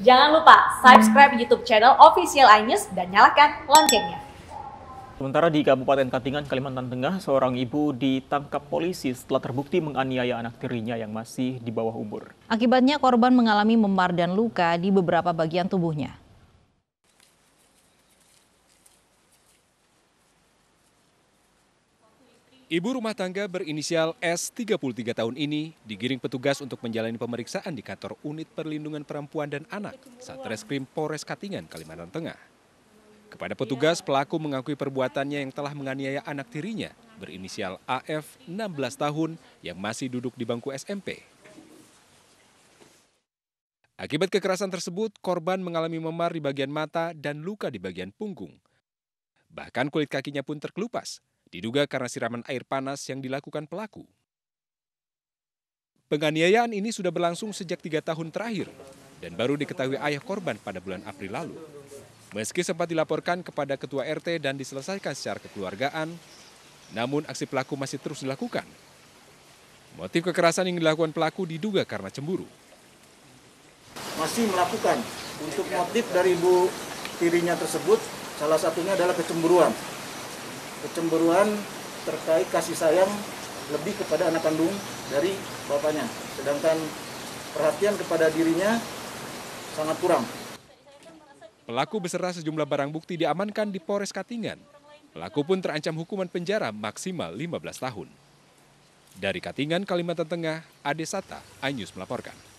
Jangan lupa subscribe YouTube channel Official iNews dan nyalakan loncengnya. Sementara di Kabupaten Katingan, Kalimantan Tengah, seorang ibu ditangkap polisi setelah terbukti menganiaya anak tirinya yang masih di bawah umur. Akibatnya korban mengalami memar dan luka di beberapa bagian tubuhnya. Ibu rumah tangga berinisial S 33 tahun ini digiring petugas untuk menjalani pemeriksaan di kantor Unit Perlindungan Perempuan dan Anak Satreskrim Polres Katingan, Kalimantan Tengah. Kepada petugas, pelaku mengakui perbuatannya yang telah menganiaya anak tirinya berinisial AF 16 tahun yang masih duduk di bangku SMP. Akibat kekerasan tersebut, korban mengalami memar di bagian mata dan luka di bagian punggung. Bahkan kulit kakinya pun terkelupas Diduga karena siraman air panas yang dilakukan pelaku. Penganiayaan ini sudah berlangsung sejak tiga tahun terakhir dan baru diketahui ayah korban pada bulan April lalu. Meski sempat dilaporkan kepada ketua RT dan diselesaikan secara kekeluargaan, namun aksi pelaku masih terus dilakukan. Motif kekerasan yang dilakukan pelaku diduga karena cemburu. Masih melakukan untuk motif dari ibu tirinya tersebut, salah satunya adalah kecemburuan kecemburuan terkait kasih sayang lebih kepada anak kandung dari bapaknya. Sedangkan perhatian kepada dirinya sangat kurang. Pelaku beserta sejumlah barang bukti diamankan di Polres Katingan. Pelaku pun terancam hukuman penjara maksimal 15 tahun. Dari Katingan, Kalimantan Tengah, Ade Sata, Anyus melaporkan.